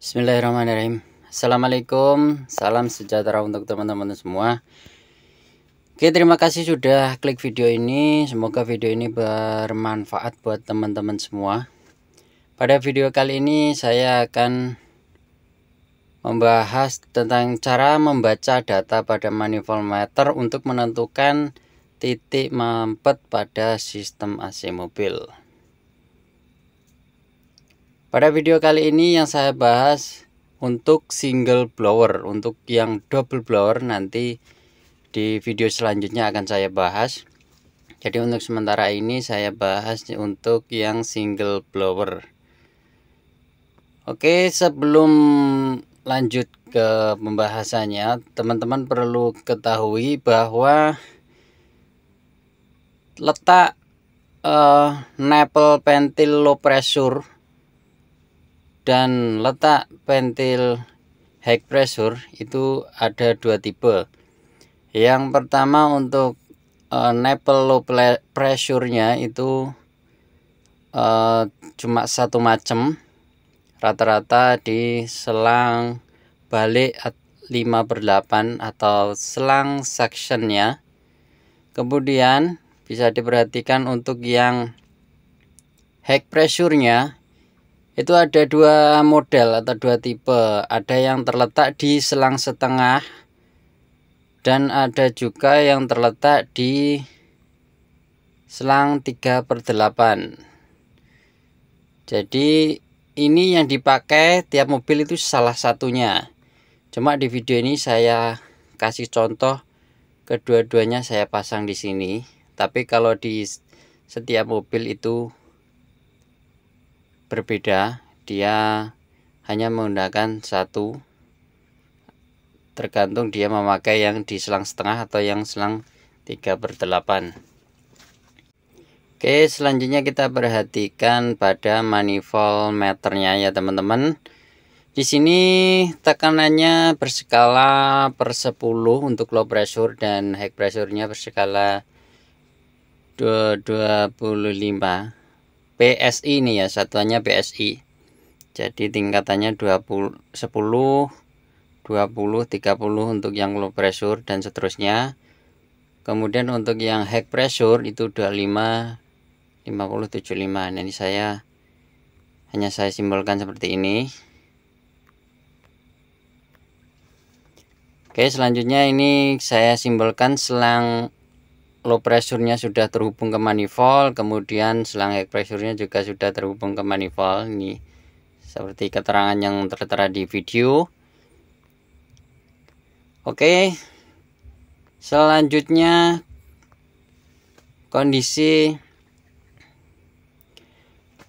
Bismillahirrahmanirrahim Assalamualaikum Salam sejahtera untuk teman-teman semua Oke terima kasih sudah klik video ini Semoga video ini bermanfaat buat teman-teman semua Pada video kali ini saya akan Membahas tentang cara membaca data pada manifold meter Untuk menentukan titik mampet pada sistem AC mobil pada video kali ini yang saya bahas untuk single blower, untuk yang double blower nanti di video selanjutnya akan saya bahas. Jadi untuk sementara ini saya bahas untuk yang single blower. Oke, sebelum lanjut ke pembahasannya, teman-teman perlu ketahui bahwa letak uh, pentil low pressure dan letak pentil high pressure itu ada dua tipe yang pertama untuk uh, eh, nipple low pressure-nya itu uh, cuma satu macam rata-rata di selang balik 5 per 8 atau selang sectionnya kemudian bisa diperhatikan untuk yang high pressure-nya itu ada dua model atau dua tipe ada yang terletak di selang setengah dan ada juga yang terletak di selang 3 per 8 jadi ini yang dipakai tiap mobil itu salah satunya cuma di video ini saya kasih contoh kedua-duanya saya pasang di sini tapi kalau di setiap mobil itu berbeda dia hanya menggunakan satu tergantung dia memakai yang di selang setengah atau yang selang 3 per 8 Oke selanjutnya kita perhatikan pada manifold meternya ya teman-teman di sini tekanannya berskala per 10 untuk low pressure dan high pressure-nya berskala 225 PSI ini ya satuannya PSI jadi tingkatannya 20 10 20 30 untuk yang low pressure dan seterusnya kemudian untuk yang high pressure itu 25 50 75 nah ini saya hanya saya simbolkan seperti ini Oke selanjutnya ini saya simbolkan selang low pressure-nya sudah terhubung ke manifold, kemudian selang high pressure-nya juga sudah terhubung ke manifold. Ini seperti keterangan yang tertera di video. Oke. Selanjutnya kondisi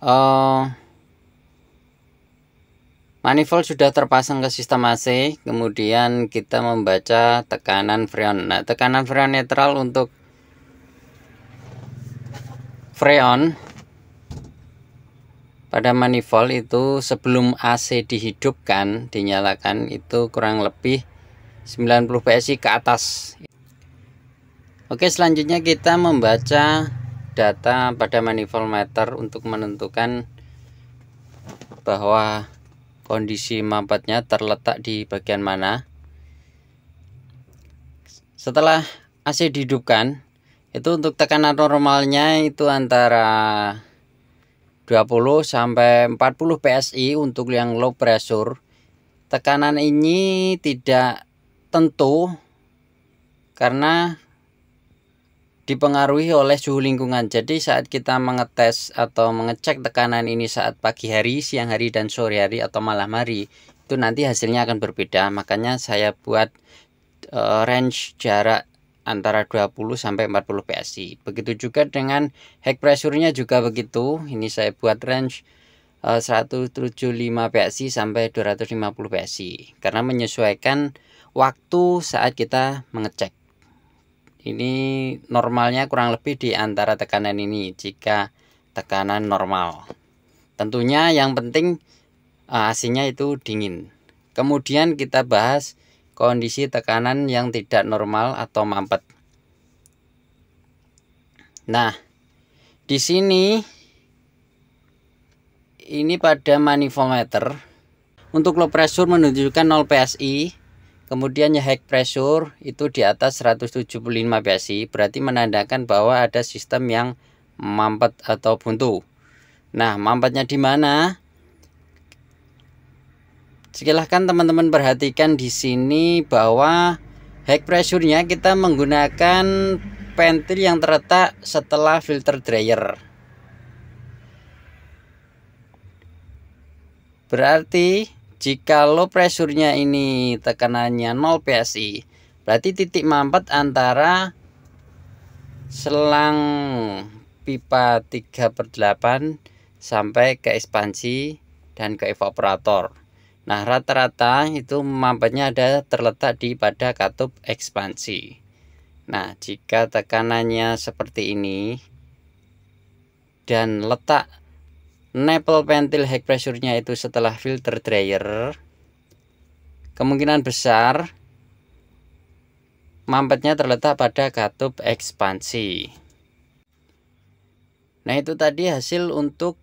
uh, manifold sudah terpasang ke sistem AC, kemudian kita membaca tekanan freon. Nah, tekanan freon netral untuk freon pada manifold itu sebelum AC dihidupkan dinyalakan itu kurang lebih 90 PSI ke atas Oke selanjutnya kita membaca data pada manifold meter untuk menentukan bahwa kondisi mampetnya terletak di bagian mana setelah AC dihidupkan itu untuk tekanan normalnya itu antara 20 sampai 40 PSI untuk yang low pressure tekanan ini tidak tentu karena dipengaruhi oleh suhu lingkungan. Jadi saat kita mengetes atau mengecek tekanan ini saat pagi hari, siang hari, dan sore hari atau malam hari, itu nanti hasilnya akan berbeda. Makanya saya buat uh, range jarak antara 20 sampai 40 PSI. Begitu juga dengan head pressure-nya juga begitu. Ini saya buat range 175 eh, PSI sampai 250 PSI karena menyesuaikan waktu saat kita mengecek. Ini normalnya kurang lebih di antara tekanan ini jika tekanan normal. Tentunya yang penting eh, AC-nya itu dingin. Kemudian kita bahas kondisi tekanan yang tidak normal atau mampet. Nah, di sini ini pada manifometer untuk low pressure menunjukkan 0 PSI, kemudian ya high pressure itu di atas 175 PSI, berarti menandakan bahwa ada sistem yang mampet atau buntu. Nah, mampetnya di mana? silahkan teman-teman perhatikan di sini bahwa head pressure-nya kita menggunakan pentil yang terletak setelah filter dryer berarti jika low pressure-nya ini tekanannya 0 psi berarti titik mampet antara selang pipa 3 8 sampai ke ekspansi dan ke evaporator Nah, rata-rata itu mampetnya ada terletak di pada katup ekspansi. Nah, jika tekanannya seperti ini dan letak nepel pentil head pressure-nya itu setelah filter dryer, kemungkinan besar mampetnya terletak pada katup ekspansi. Nah, itu tadi hasil untuk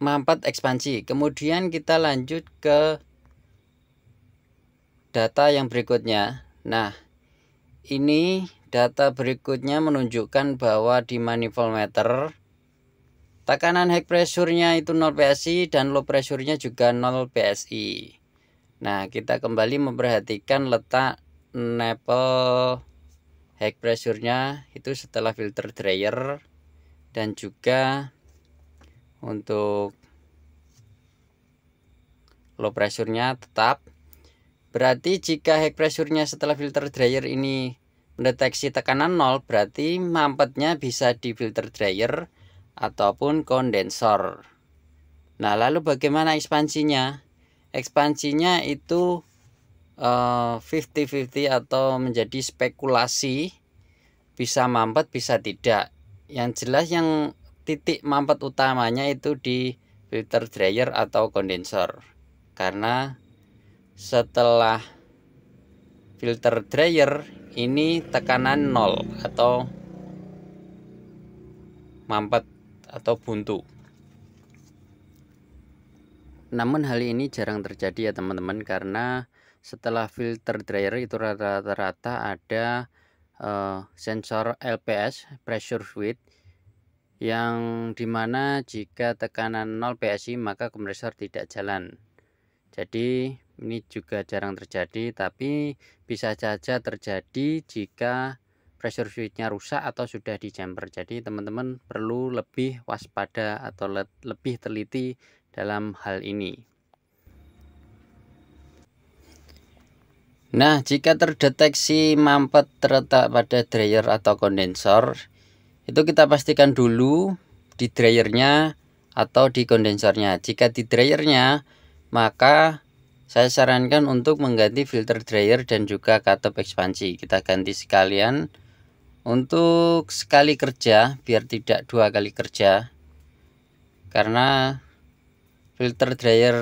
mampet ekspansi. Kemudian kita lanjut ke data yang berikutnya. Nah, ini data berikutnya menunjukkan bahwa di manifold meter tekanan high pressure-nya itu 0 PSI dan low pressure-nya juga 0 PSI. Nah, kita kembali memperhatikan letak nepel high pressure-nya itu setelah filter dryer dan juga untuk low pressure-nya tetap. Berarti jika high pressure-nya setelah filter dryer ini mendeteksi tekanan 0, berarti mampetnya bisa di filter dryer ataupun kondensor. Nah, lalu bagaimana ekspansinya? Ekspansinya itu 50-50 eh, atau menjadi spekulasi bisa mampet bisa tidak. Yang jelas yang titik mampet utamanya itu di filter dryer atau kondensor karena setelah filter dryer ini tekanan nol atau mampet atau buntu namun hal ini jarang terjadi ya teman-teman karena setelah filter dryer itu rata-rata ada uh, sensor LPS pressure switch yang dimana jika tekanan 0 PSI maka kompresor tidak jalan jadi ini juga jarang terjadi tapi bisa saja terjadi jika pressure switchnya rusak atau sudah di jumper jadi teman-teman perlu lebih waspada atau le lebih teliti dalam hal ini nah jika terdeteksi mampet terletak pada dryer atau kondensor itu kita pastikan dulu di dryernya atau di kondensornya jika di dryernya maka saya sarankan untuk mengganti filter dryer dan juga katup ekspansi kita ganti sekalian untuk sekali kerja biar tidak dua kali kerja karena filter dryer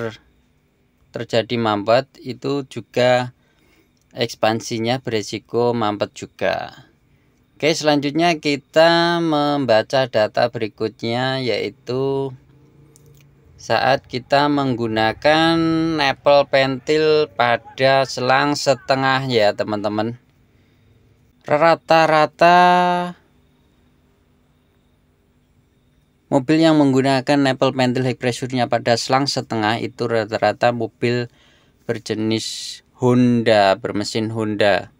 terjadi mampet itu juga ekspansinya beresiko mampet juga Oke, selanjutnya kita membaca data berikutnya yaitu saat kita menggunakan apple pentil pada selang setengah ya, teman-teman. Rata-rata mobil yang menggunakan apple pentil high pressure-nya pada selang setengah itu rata-rata mobil berjenis Honda, bermesin Honda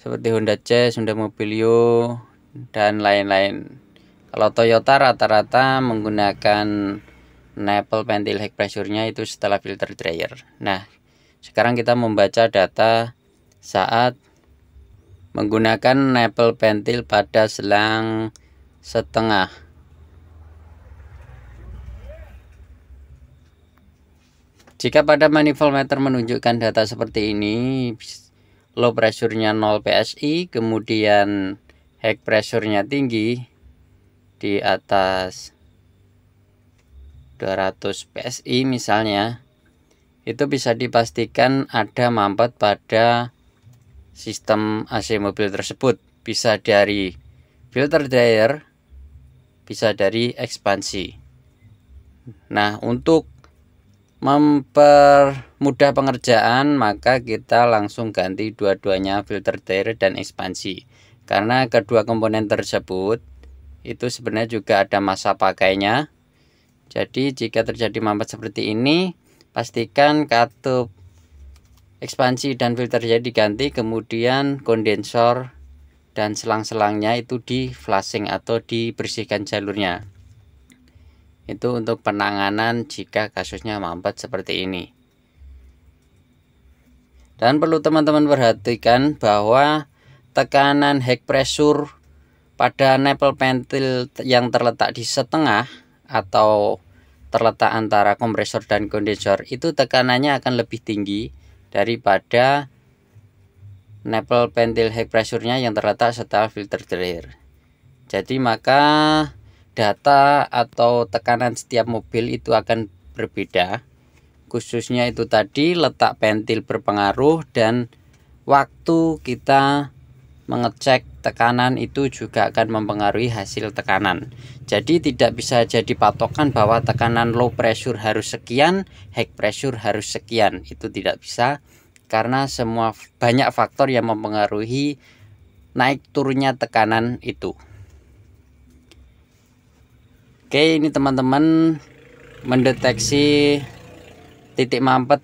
seperti Honda Jazz, Honda Mobilio dan lain-lain. Kalau Toyota rata-rata menggunakan Napel Pentil high Pressure-nya itu setelah filter dryer. Nah, sekarang kita membaca data saat menggunakan Napel Pentil pada selang setengah Jika pada manifold meter menunjukkan data seperti ini, low pressure-nya 0 PSI, kemudian head pressure-nya tinggi di atas 200 PSI misalnya, itu bisa dipastikan ada mampet pada sistem AC mobil tersebut. Bisa dari filter dryer, bisa dari ekspansi. Nah, untuk mempermudah pengerjaan maka kita langsung ganti dua-duanya filter tear dan ekspansi karena kedua komponen tersebut itu sebenarnya juga ada masa pakainya jadi jika terjadi mampet seperti ini pastikan katup ekspansi dan filter jadi diganti kemudian kondensor dan selang-selangnya itu di flushing atau dibersihkan jalurnya itu untuk penanganan jika kasusnya mampet seperti ini. Dan perlu teman-teman perhatikan bahwa tekanan head pressure pada nipple pentil yang terletak di setengah atau terletak antara kompresor dan kondensor itu tekanannya akan lebih tinggi daripada nipple pentil head pressure-nya yang terletak setelah filter dryer. Jadi maka data atau tekanan setiap mobil itu akan berbeda khususnya itu tadi letak pentil berpengaruh dan waktu kita mengecek tekanan itu juga akan mempengaruhi hasil tekanan. Jadi tidak bisa jadi patokan bahwa tekanan low pressure harus sekian, high pressure harus sekian. Itu tidak bisa karena semua banyak faktor yang mempengaruhi naik turunnya tekanan itu. Oke ini teman-teman mendeteksi titik mampet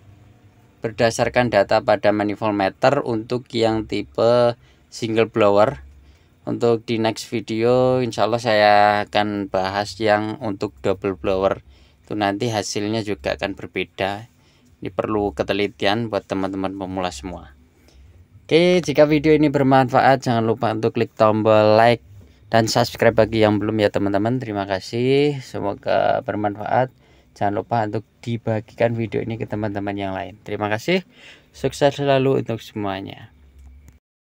berdasarkan data pada manifold meter untuk yang tipe single blower untuk di next video insya Allah saya akan bahas yang untuk double blower itu nanti hasilnya juga akan berbeda ini perlu ketelitian buat teman-teman pemula semua Oke jika video ini bermanfaat jangan lupa untuk klik tombol like dan subscribe bagi yang belum ya teman-teman terima kasih semoga bermanfaat jangan lupa untuk dibagikan video ini ke teman-teman yang lain terima kasih sukses selalu untuk semuanya